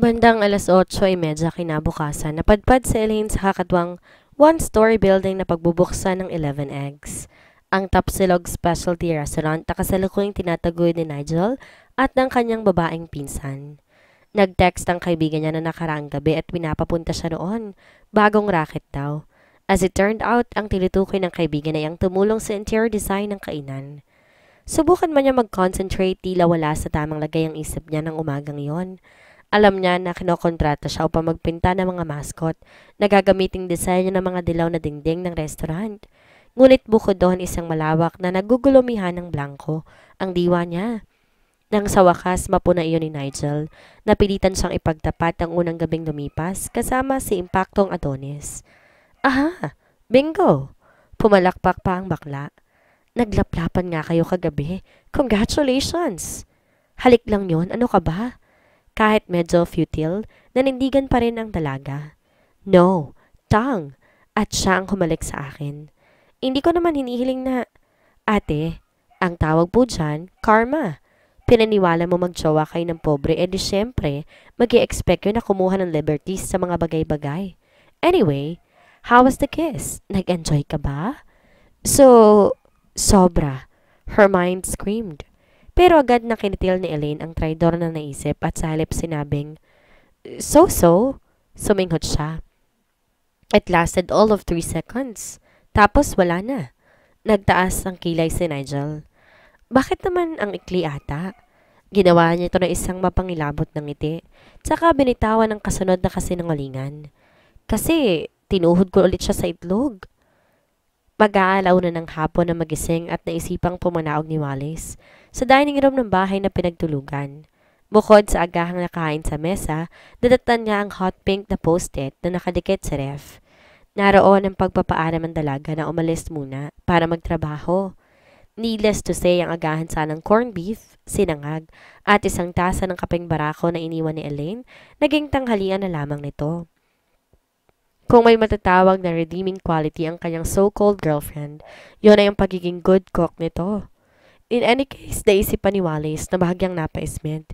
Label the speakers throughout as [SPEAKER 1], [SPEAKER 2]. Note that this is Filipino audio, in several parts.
[SPEAKER 1] Bandang alas 8.30 kinabukasan, napadpad si Elaine sa kakatwang one-story building na pagbubuksan ng 11 Eggs. Ang Tapsilog Specialty Restaurant na kasalukuyang tinatagoy ni Nigel at ng kanyang babaeng pinsan. Nag-text ang kaibigan niya na nakaraang gabi at pinapapunta siya noon, bagong racket daw. As it turned out, ang tilitukoy ng kaibigan ay ang tumulong sa interior design ng kainan. Subukan man niya mag-concentrate, tila wala sa tamang lagay ang isip niya ng umagang iyon. Alam niya na kinokontrata siya upang magpinta ng mga mascot na gagamiting disenyo ng mga dilaw na dingding ng restaurant. Ngunit bukod doon isang malawak na nagugulumihan ng blanco ang diwa niya. Nang sa wakas mapuna iyon ni Nigel, napilitan siyang ipagtapat ang unang gabing lumipas kasama si Impactong Adonis. Aha! Bingo! Pumalakpak pa ang bakla. Naglaplapan nga kayo kagabi. Congratulations! Halik lang yon ano ka ba? Kahit medyo futile, nanindigan pa rin ang dalaga. No, tongue! At siya ang humalik sa akin. Hindi ko naman hinihiling na, ate, ang tawag po dyan, karma. Pinaniwala mo magjowa kayo ng pobre, edi eh syempre, mag expect yun na kumuha ng liberties sa mga bagay-bagay. Anyway, how was the kiss? Nag-enjoy ka ba? So, sobra. Her mind screamed. Pero agad na kinitil ni Elaine ang traidor na naisip at sa halip sinabing, So-so, sumingot siya. It lasted all of three seconds. Tapos wala na. Nagtaas ang kilay si Nigel. Bakit naman ang ikli ata? Ginawa niya ito ng isang mapangilabot ng ngiti, tsaka binitawan ang kasunod na kasinungalingan. Kasi tinuhod ko ulit siya sa itlog. Mag-aalaw na ng hapon na magising at naisipang pumanaog ni Wallace sa dining room ng bahay na pinagtulugan. Bukod sa agahang nakahain sa mesa, nadatan niya ang hot pink na post-it na nakadikit sa ref. Naroon ang pagpapaalam ng dalaga na umalis muna para magtrabaho. Needless to say, ang agahan sanang corned beef, sinangag, at isang tasa ng kapeng barako na iniwan ni Elaine, naging tanghalian na lamang nito. Kung may matatawag na redeeming quality ang kanyang so-called girlfriend, yon ay ang pagiging good cook nito. In any case, naisip pa ni Wallace na bahagyang napaismed.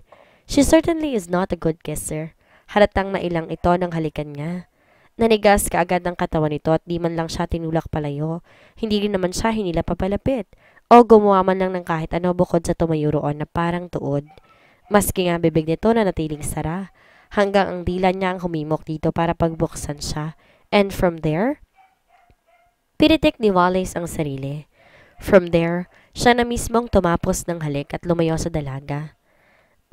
[SPEAKER 1] She certainly is not a good kisser. Halatang nailang ito ng halikan niya. Nanigas kaagad ng katawan nito at di man lang siya tinulak palayo. Hindi rin naman siya hinila papalapit. O gumawa man lang ng kahit ano bukod sa tumayo roon na parang tuod. Maski nga bibig nito na natiling sara. Hanggang ang dila niya ang humimok dito para pagbuksan siya. And from there? Pinitik ni Wallace ang sarili. From there, siya na mismong tumapos ng halik at lumayo sa dalaga.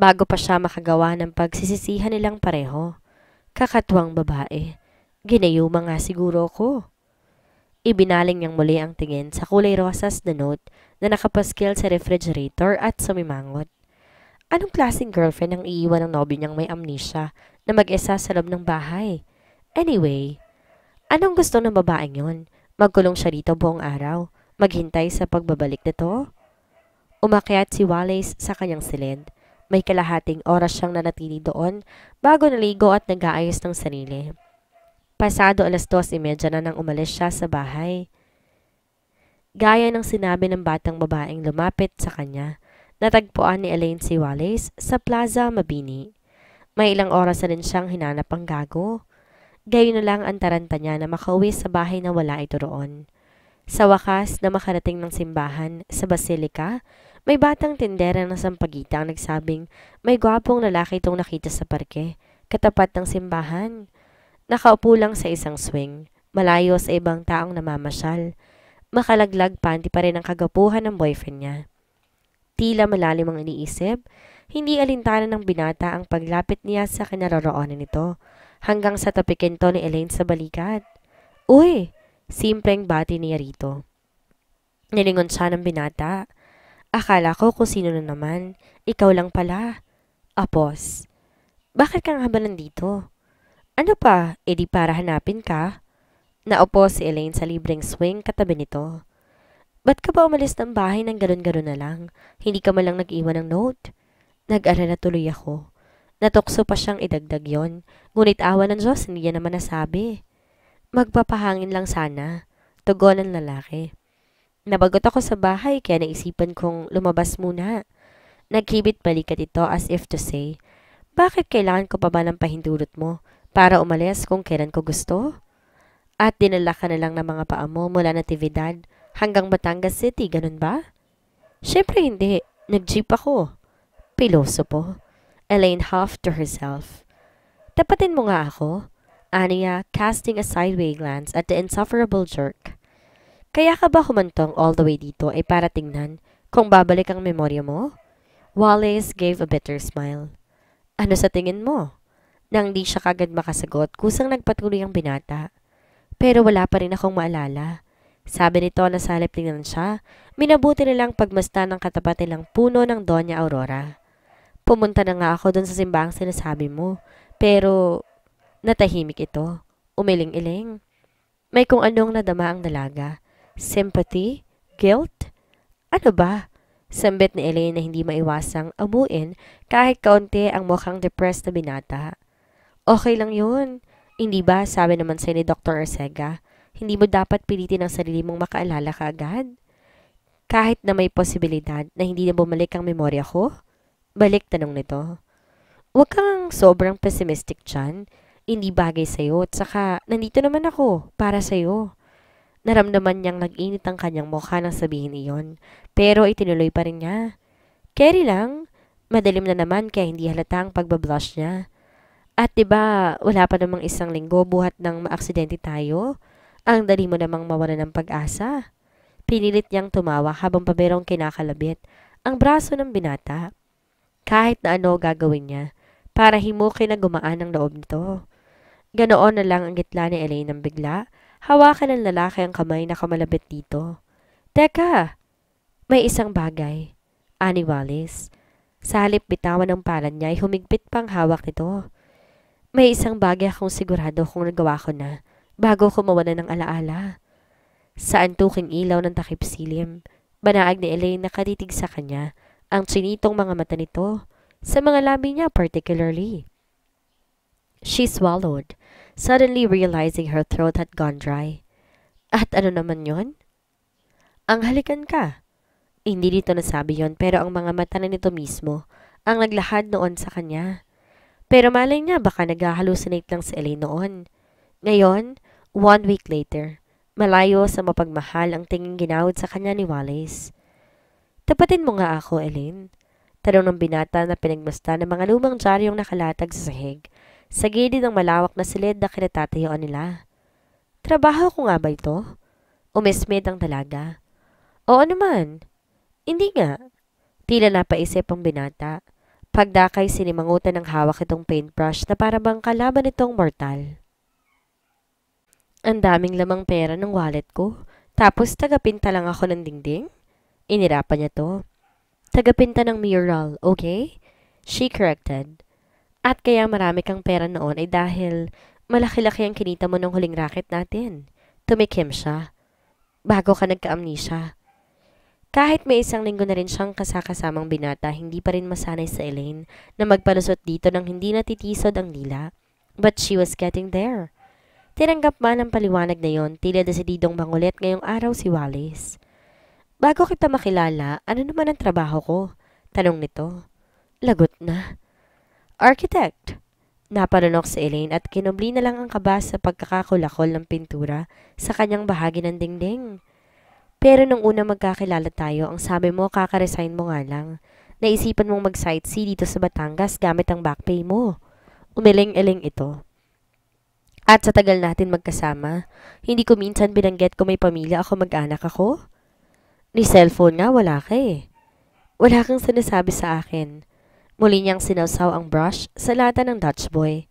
[SPEAKER 1] Bago pa siya makagawa ng pagsisisihan nilang pareho, kakatwang babae, ginayuma nga siguro ko. Ibinaling niyang muli ang tingin sa kulay rosas na note na nakapaskil sa refrigerator at sumimangot. Anong klaseng girlfriend ang iiwan ng nobyo niyang may amnesia na mag-isa sa loob ng bahay? Anyway, anong gusto ng babaeng yon? Magkulong siya rito buong araw. Maghintay sa pagbabalik nito? Umakyat si Wallace sa kanyang silid. May kalahating oras siyang nanatili doon bago naligo at nag-aayos ng sarili. Pasado alas dos imedya na nang umalis siya sa bahay. Gaya ng sinabi ng batang babaeng lumapit sa kanya, natagpuan ni Elaine si Wallace sa Plaza Mabini. May ilang oras na rin siyang hinanap ang gago. Gayon na lang ang taranta niya na makauwi sa bahay na wala ito roon. Sa wakas na makarating ng simbahan sa Basilika, may batang tindera ng sampagita ang nagsabing may gwapong lalaki itong nakita sa parke, katapat ng simbahan. Nakaupo lang sa isang swing, malayo sa ibang taong namamasyal. Makalaglag panty pa rin ang kagapuhan ng boyfriend niya. Tila malalim ang iniisip, hindi alintana ng binata ang paglapit niya sa kinaroroonan nito, hanggang sa tapikin to ni Elaine sa balikat. Uy! Simpleng bati niya rito. Nilingon siya ng binata. Akala ko kung sino na naman. Ikaw lang pala. Apos. Bakit ka nga ba nandito? Ano pa? E di para hanapin ka? Naupo si Elaine sa libreng swing katabi nito. Ba't ka ba umalis ng bahay ng ganun-ganun na lang? Hindi ka man lang nag-iwan ng note? Nag-alala tuloy ako. Natukso pa siyang idagdag yon. Ngunit awa ng Diyos, hindi niya naman nasabi. Magpapahangin lang sana. Tugon ng lalaki. Nabagot ako sa bahay kaya naisipan kong lumabas muna. Nagkibit balikat ito as if to say, Bakit kailangan ko pa ba ng pahindurot mo para umalis kung kailan ko gusto? At dinala ka na lang ng mga paa mo mula natividad hanggang Batangas City, ganun ba? Siyempre hindi. Nag-jeep ako. Piloso po. Elaine huffed to herself. Tapatin mo nga ako. Anya, casting a sideway glance at the insufferable jerk. Kaya ka ba humantong all the way dito ay para tingnan kung babalik ang memorya mo? Wallace gave a bitter smile. Ano sa tingin mo? Nang di siya kagad makasagot, kusang nagpatuloy ang binata. Pero wala pa rin akong maalala. Sabi nito na salip tingnan siya, minabuti nilang pagmasta ng katapat nilang puno ng Doña Aurora. Pumunta na nga ako dun sa simbang sinasabi mo, pero Natahimik ito. Umiling-iling. May kung anong nadama ang dalaga. Sympathy? Guilt? Ano ba? Sambit ni Elaine na hindi maiwasang amuin kahit kaunti ang mukhang depressed na binata. Okay lang yun. Hindi ba, sabi naman sa ni Dr. Arcega, hindi mo dapat pilitin ang sarili mong makaalala ka agad? Kahit na may posibilidad na hindi na bumalik ang memorya ko? Balik tanong nito. Huwag kang sobrang pessimistic dyan hindi bagay sa'yo. At saka, nandito naman ako para sa'yo. Naramdaman niyang nag-init ang kanyang mukha nang sabihin iyon. Pero itinuloy pa rin niya. Carry lang. Madalim na naman kaya hindi halata ang pagbablush niya. At ba diba, wala pa namang isang linggo buhat ng maaksidente tayo? Ang dali mo namang mawala ng pag-asa. Pinilit niyang tumawa habang paberong kinakalabit ang braso ng binata. Kahit na ano gagawin niya, para himukin na gumaan ang loob nito. Ganoon na lang ang gitla ni Elaine ng bigla. Hawakan ng lalaki ang kamay na kamalabit dito. Teka! May isang bagay. Ani Wallace. Sa halip bitawan ng palan niya ay humigpit pang hawak nito. May isang bagay akong sigurado kung nagawa ko na bago ko mawala ng alaala. Sa antuking ilaw ng takip silim, banaag ni Elaine na katitig sa kanya ang tsinitong mga mata nito, sa mga labi niya particularly. She swallowed, suddenly realizing her throat had gone dry. At ano naman yon? Ang halikan ka. Hindi dito nasabi yon pero ang mga mata na nito mismo ang naglahad noon sa kanya. Pero malay niya baka nag lang si Elaine noon. Ngayon, one week later, malayo sa mapagmahal ang tingin ginawad sa kanya ni Wallace. Tapatin mo nga ako, Elaine. Tanong ng binata na pinagmasta ng mga lumang dyaryong nakalatag sa sahig sa gilid ng malawak na silid na kinatatayuan nila. Trabaho ko nga ba ito? Umesmed ang dalaga. Oo naman. Hindi nga. Tila napaisip ang binata. Pagdakay sinimangutan ng hawak itong paintbrush na para bang kalaban itong mortal. Ang daming lamang pera ng wallet ko. Tapos tagapinta lang ako ng dingding? Inirapan niya to. Tagapinta ng mural, okay? She corrected. At kaya marami kang pera noon ay dahil malaki-laki ang kinita mo nung huling racket natin. Tumikim siya. Bago ka nagka-amnesia. Kahit may isang linggo na rin siyang kasakasamang binata, hindi pa rin masanay sa Elaine na magpalusot dito ng hindi natitisod ang lila. But she was getting there. Tinanggap man ang paliwanag na yon, tila desididong mangulit ngayong araw si Wallace. Bago kita makilala, ano naman ang trabaho ko? Tanong nito. Lagot na. Architect! Naparunok si Elaine at kinubli na lang ang kaba sa pagkakakulakol ng pintura sa kanyang bahagi ng dingding. Pero nung una magkakilala tayo, ang sabi mo kakaresign mo nga lang. Naisipan mong mag-sightsee dito sa Batangas gamit ang backpay mo. Umiling-iling ito. At sa tagal natin magkasama, hindi ko minsan binanggit ko may pamilya ako mag-anak ako. Ni cellphone nga, wala ka eh. Wala kang sinasabi sa akin. Muli niyang sinawsaw ang brush sa lata ng Dutch boy.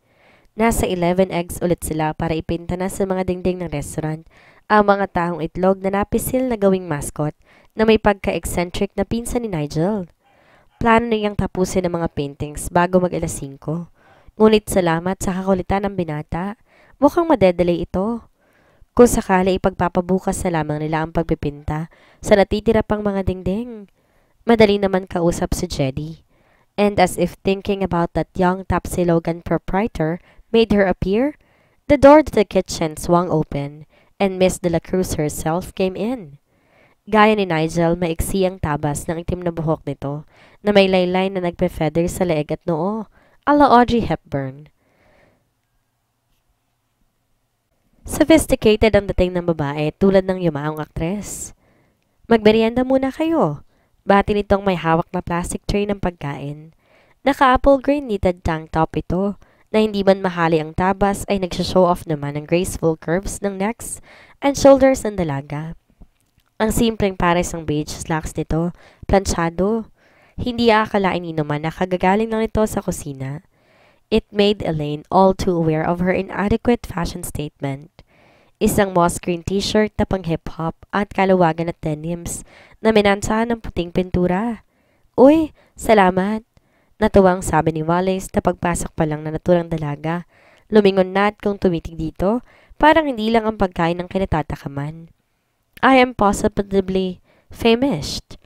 [SPEAKER 1] Nasa 11 eggs ulit sila para ipinta na sa mga dingding ng restaurant ang mga tahong itlog na napisil na gawing mascot na may pagka-eccentric na pinsan ni Nigel. Plano niyang tapusin ang mga paintings bago mag-alas 5. Ngunit salamat sa kakulitan ng binata, mukhang madedelay ito. Kung sakali ipagpapabukas na lamang nila ang pagpipinta sa natitira pang mga dingding. Madali naman kausap si Jeddy and as if thinking about that young Tapsilogan proprietor made her appear, the door to the kitchen swung open, and Miss De La Cruz herself came in. Gaya ni Nigel, maiksi ang tabas ng itim na buhok nito, na may laylay na nagpe-feather sa leeg at noo, ala Audrey Hepburn. Sophisticated ang dating ng babae tulad ng yumaong aktres. Magberienda muna kayo. Bati nitong may hawak na plastic tray ng pagkain. Naka-apple green knitted tank top ito, na hindi man mahali ang tabas ay nagsashow off naman ng graceful curves ng necks and shoulders ng dalaga. Ang simpleng pares ng beige slacks nito, planchado. Hindi aakalain ni naman na kagagaling lang ito sa kusina. It made Elaine all too aware of her inadequate fashion statement isang moss green t-shirt na pang hip-hop at kalawagan at denims na minansahan ng puting pintura. Uy, salamat! Natuwang sabi ni Wallace na pagpasok pa lang na naturang dalaga. Lumingon na at kung tumitig dito, parang hindi lang ang pagkain ng kinatatakaman. I am possibly famished.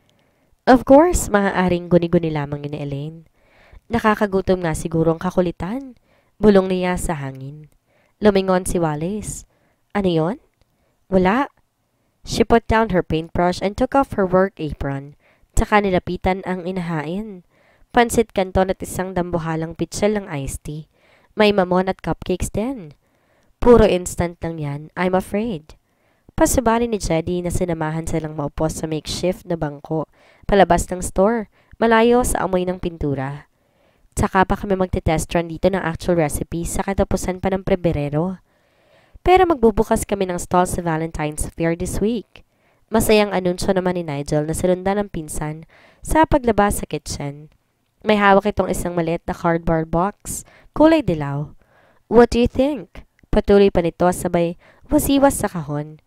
[SPEAKER 1] Of course, maaaring guni-guni lamang yun ni Elaine. Nakakagutom nga siguro ang kakulitan. Bulong niya sa hangin. Lumingon si Wallace. Ano yon? Wala. She put down her paintbrush and took off her work apron. Tsaka nilapitan ang inahain. Pansit canton at isang dambuhalang pitsel ng iced tea. May mamon at cupcakes din. Puro instant lang yan, I'm afraid. Pasabali ni Jedi na sinamahan silang maupo sa makeshift na bangko, palabas ng store, malayo sa amoy ng pintura. Tsaka pa kami magte-test run dito ng actual recipe sa katapusan pa ng Preberero. Pero magbubukas kami ng stall sa Valentine's Fair this week. Masayang anunsyo naman ni Nigel na sinundan ng pinsan sa paglabas sa kitchen. May hawak itong isang maliit na cardboard box, kulay dilaw. What do you think? Patuloy pa nito sabay wasiwas sa kahon.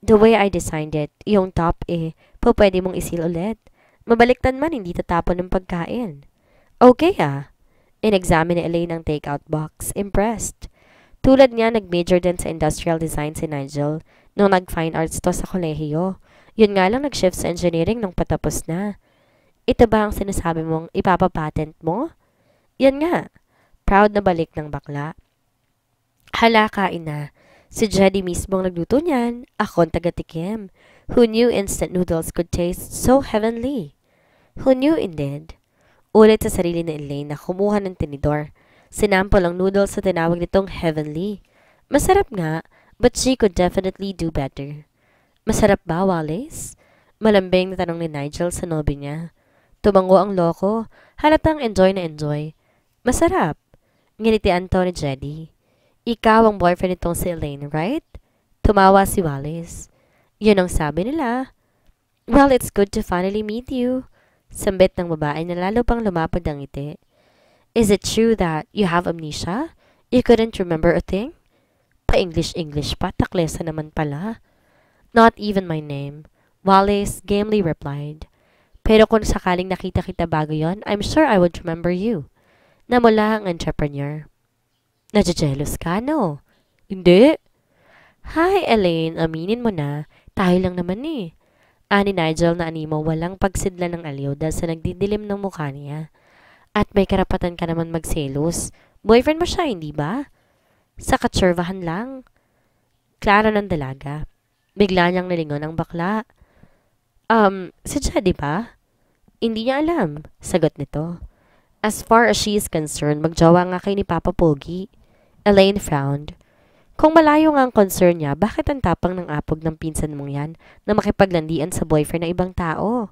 [SPEAKER 1] The way I designed it, yung top eh, po pwede mong isil ulit. Mabaliktad man hindi tatapon ng pagkain. Okay ah. Inexamine ni Elaine ang takeout box, impressed. Tulad niya, nag-major din sa industrial design si Nigel nung nag-fine arts to sa kolehiyo. Yun nga lang nag-shift sa engineering nung patapos na. Ito ba ang sinasabi mong ipapapatent mo? Yan nga. Proud na balik ng bakla. Hala, kain na. Si Jenny mismo ang nagluto niyan, ako ang taga-tikim, who knew instant noodles could taste so heavenly. Who knew indeed? Ulit sa sarili ni Elaine na kumuha ng tinidor Sinampol ang noodles sa tinawag nitong heavenly. Masarap nga, but she could definitely do better. Masarap ba, Wallace? Malambing na tanong ni Nigel sa nobi niya. Tumango ang loko, halatang enjoy na enjoy. Masarap. Ngilitian to ni Jenny. Ikaw ang boyfriend nitong si Elaine, right? Tumawa si Wallace. Yun ang sabi nila. Well, it's good to finally meet you. Sambit ng babae na lalo pang lumapad ang ngiti. Is it true that you have amnesia? You couldn't remember a thing? Pa-English-English pa, taklesa naman pala. Not even my name. Wallace gamely replied. Pero kung sakaling nakita kita bago yon, I'm sure I would remember you. Namula ang entrepreneur. Nadyajelos ka, no? Hindi. Hi, Elaine. Aminin mo na. Tayo lang naman eh. Ani Nigel na animo walang pagsidla ng aliw dahil sa nagdidilim ng mukha niya. At may karapatan ka naman magselos. Boyfriend mo siya, hindi ba? Sa katservahan lang. Klaro ng dalaga. Bigla niyang nalingon ang bakla. Um, sadya, di ba? Hindi niya alam, sagot nito. As far as she is concerned, magjawa nga kay ni Papa Pogi. Elaine frowned. Kung malayo nga ang concern niya, bakit ang tapang ng apog ng pinsan mong yan na makipaglandian sa boyfriend ng ibang tao?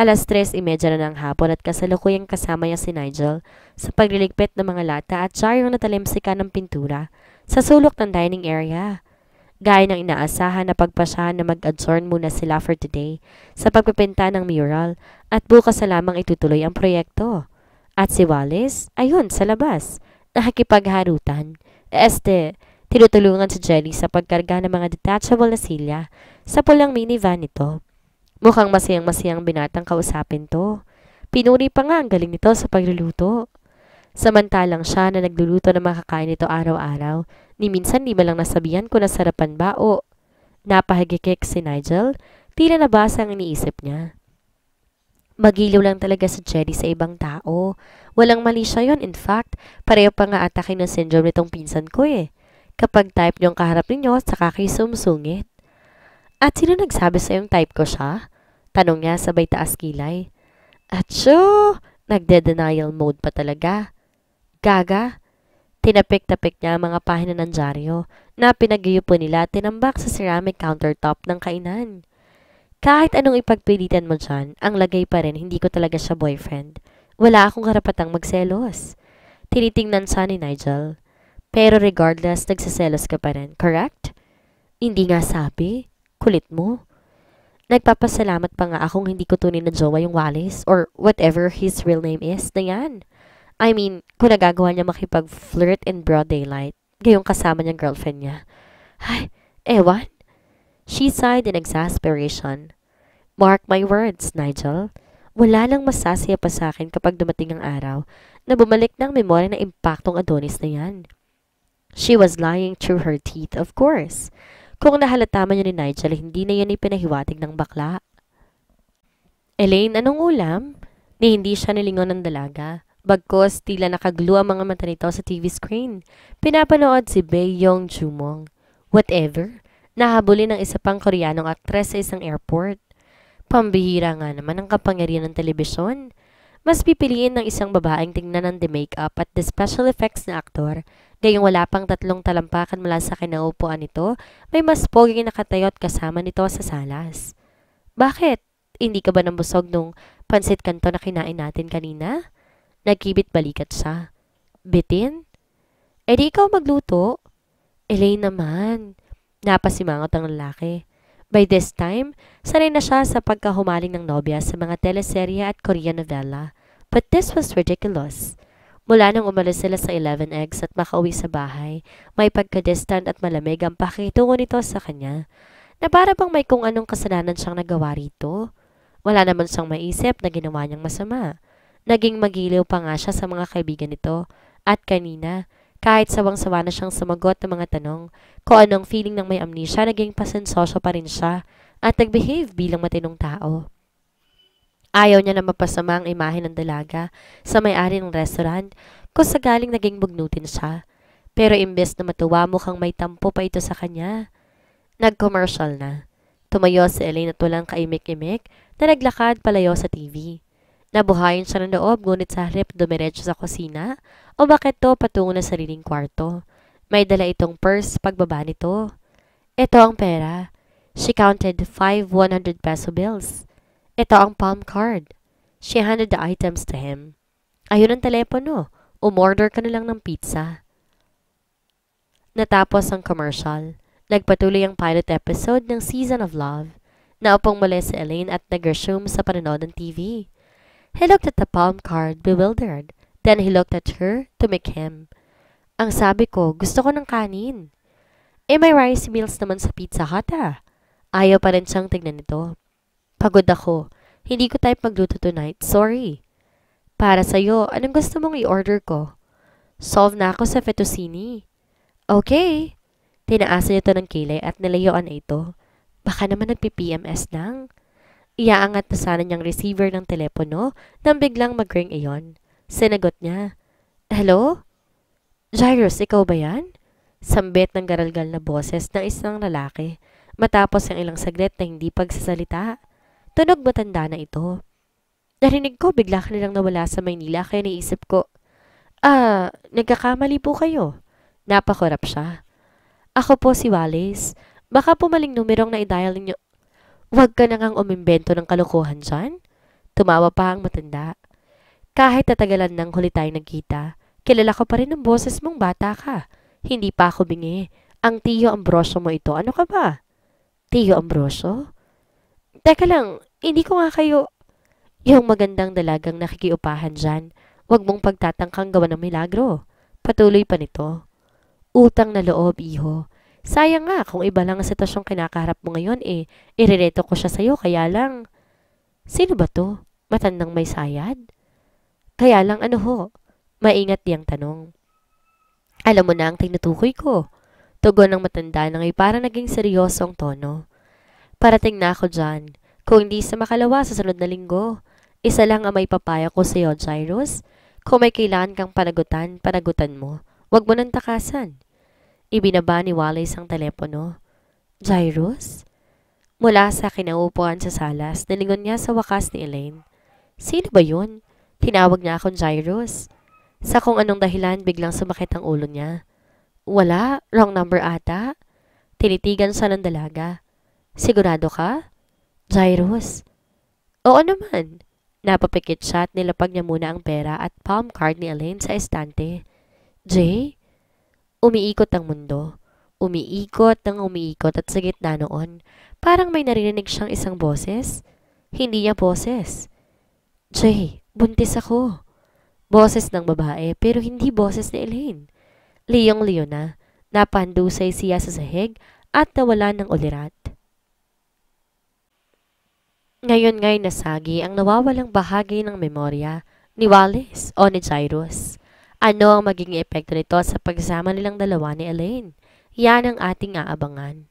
[SPEAKER 1] Alas 3.30 na ng hapon at kasalukuyang kasama niya si Nigel sa pagliligpit ng mga lata at charyong natalimsika ng pintura sa sulok ng dining area. Gaya ng inaasahan na pagpasyahan na mag-adjourn muna sila for today sa pagpipinta ng mural at bukas na lamang itutuloy ang proyekto. At si Wallace, ayun, sa labas, nakikipagharutan. Este, tinutulungan si Jelly sa pagkarga ng mga detachable na silya sa pulang minivan nito. Mukhang masayang-masayang binatang kausapin to. Pinuri pa nga ang galing nito sa pagluluto. Samantalang siya na nagluluto na makakain nito araw-araw, ni minsan di malang nasabihan ko na sarapan ba o napahagikik si Nigel, tila nabasa ang iniisip niya. Magiliw lang talaga si Jerry sa ibang tao. Walang mali siya yun. In fact, pareho pa nga atake ng syndrome nitong pinsan ko eh. Kapag type niyo niyong kaharap ninyo, saka kayo sumsungit. At sino nagsabi sa yung type ko siya? Tanong niya sabay taas kilay. Atso! Nagde-denial mode pa talaga. Gaga! Tinapik-tapik niya ang mga pahina ng dyaryo na pinagayupo nila tinambak sa ceramic countertop ng kainan. Kahit anong ipagpilitan mo dyan, ang lagay pa rin hindi ko talaga siya boyfriend. Wala akong karapatang magselos. Tinitingnan siya ni Nigel. Pero regardless, nagsaselos ka pa rin, correct? Hindi nga sabi. Kulit mo. Nagpapasalamat pa nga akong hindi ko tunin na jowa yung Wallace or whatever his real name is na yan. I mean, kung nagagawa niya makipag-flirt in broad daylight, gayong kasama niyang girlfriend niya. Ay, ewan. She sighed in exasperation. Mark my words, Nigel. Wala lang masasaya pa sa akin kapag dumating ang araw na bumalik ng memorya na impactong Adonis na yan. She was lying through her teeth, of course. Kung nahalata man yun ni Nigel, hindi na yun ipinahiwatig ng bakla. Elaine, anong ulam? Ni hindi siya nilingon ng dalaga. Bagkos, tila nakaglu ang mga mata nito sa TV screen. Pinapanood si Bae Yong Jumong. Whatever, nahabulin ng isa pang Koreanong aktres sa isang airport. Pambihira nga naman ang kapangyarihan ng telebisyon mas pipiliin ng isang babaeng tingnan ng de-makeup at the special effects na aktor. Gayong wala pang tatlong talampakan mula sa kinaupuan nito, may mas poging nakatayo at kasama nito sa salas. Bakit? Hindi ka ba nambusog nung pansit kanto na kinain natin kanina? Nagkibit balikat siya. Bitin? E di ikaw magluto? Elaine naman. Napasimangot ang lalaki. By this time, sanay na siya sa pagkahumaling ng nobya sa mga teleserye at Korean novela. But this was ridiculous. Mula nang umalis sila sa 11 eggs at makauwi sa bahay, may pagkadistant at malamig ang pakitungo nito sa kanya. Na para bang may kung anong kasalanan siyang nagawa rito. Wala naman siyang maisip na ginawa niyang masama. Naging magiliw pa nga siya sa mga kaibigan nito. At kanina, kahit sawang-sawa na siyang sumagot ng mga tanong, kung anong feeling ng may amnesia, naging pasensosyo pa rin siya at nagbehave bilang matinong tao. Ayaw niya na mapasama ang imahe ng dalaga sa may-ari ng restaurant kung sagaling naging bugnutin siya. Pero imbes na matuwa mukhang may tampo pa ito sa kanya. Nag-commercial na. Tumayo si Elaine at walang kaimik-imik na naglakad palayo sa TV. Nabuhayon siya ng loob ngunit sa harip dumiretso sa kusina o bakit to patungo na sariling kwarto. May dala itong purse pagbaba nito. Ito ang pera. She counted five 100 peso bills. Ito ang palm card. She handed the items to him. Ayun ang telepono. Umorder ka na lang ng pizza. Natapos ang commercial. Nagpatuloy ang pilot episode ng Season of Love. Naupong muli si Elaine at nag sa panonood ng TV. He looked at the palm card, bewildered. Then he looked at her to make him. Ang sabi ko, gusto ko ng kanin. Eh may rice meals naman sa Pizza Hut ah. Ayaw pa rin siyang tignan ito. Pagod ako. Hindi ko type magluto tonight. Sorry. Para sa'yo, anong gusto mong i-order ko? Solve na ako sa fettuccine. Okay. Tinaasan ito ng kilay at nilayoan na ito. Baka naman nagpi-PMS nang... Iaangat na sana niyang receiver ng telepono nang biglang mag-ring iyon. Sinagot niya, Hello? Jairus, ikaw ba yan? Sambit ng garalgal na boses ng isang lalaki matapos ang ilang saglit na hindi pagsasalita. Tunog matanda na ito. Narinig ko, bigla ka nilang nawala sa Maynila kaya naisip ko, Ah, nagkakamali po kayo. Napakorap siya. Ako po si Wallace. Baka pumaling numerong na i-dial ninyo Huwag ka nang umimbento ng kalokohan dyan. Tumawa pa ang matanda. Kahit tatagalan ng huli tayong nagkita, kilala ko pa rin ang boses mong bata ka. Hindi pa ako bingi. Ang Tiyo Ambrosio mo ito, ano ka ba? Tiyo Ambrosio? Teka lang, hindi ko nga kayo... Yung magandang dalagang nakikiupahan dyan, huwag mong pagtatangkang gawa ng milagro. Patuloy pa nito. Utang na loob, iho. Sayang nga, kung iba lang ang sitwasyong kinakaharap mo ngayon eh, irereto ko siya sa'yo, kaya lang... Sino ba to? Matandang may sayad? Kaya lang ano ho? Maingat diyang tanong. Alam mo na ang tinutukoy ko. Tugon ng matanda na ngayon para naging seryoso ang tono. Parating na ako dyan. Kung hindi sa makalawa sa sunod na linggo, isa lang ang may papaya ko sa iyo, Jairus. Kung may kailangan kang panagutan, panagutan mo. Huwag mo nang takasan. Ibinaba ni Wallace ang telepono. Jairus? Mula sa kinaupuan sa salas, nilingon niya sa wakas ni Elaine. Sino ba yun? Tinawag niya akong Jairus. Sa kung anong dahilan, biglang sumakit ang ulo niya. Wala, wrong number ata. Tinitigan siya ng dalaga. Sigurado ka? Jairus. Oo naman. Napapikit siya at nilapag niya muna ang pera at palm card ni Elaine sa estante. Jay, Umiikot ang mundo. Umiikot ng umiikot at sa gitna noon, parang may narinig siyang isang boses. Hindi niya boses. Jay, buntis ako. Boses ng babae pero hindi boses ni Elaine. Liyong-liyo na, napahandusay siya sa sahig at nawala ng ulirat. Ngayon nga'y nasagi ang nawawalang bahagi ng memorya ni Wallace o ni Jairus. Ano ang magiging epekto nito sa pagsama nilang dalawa ni Elaine? Yan ang ating aabangan.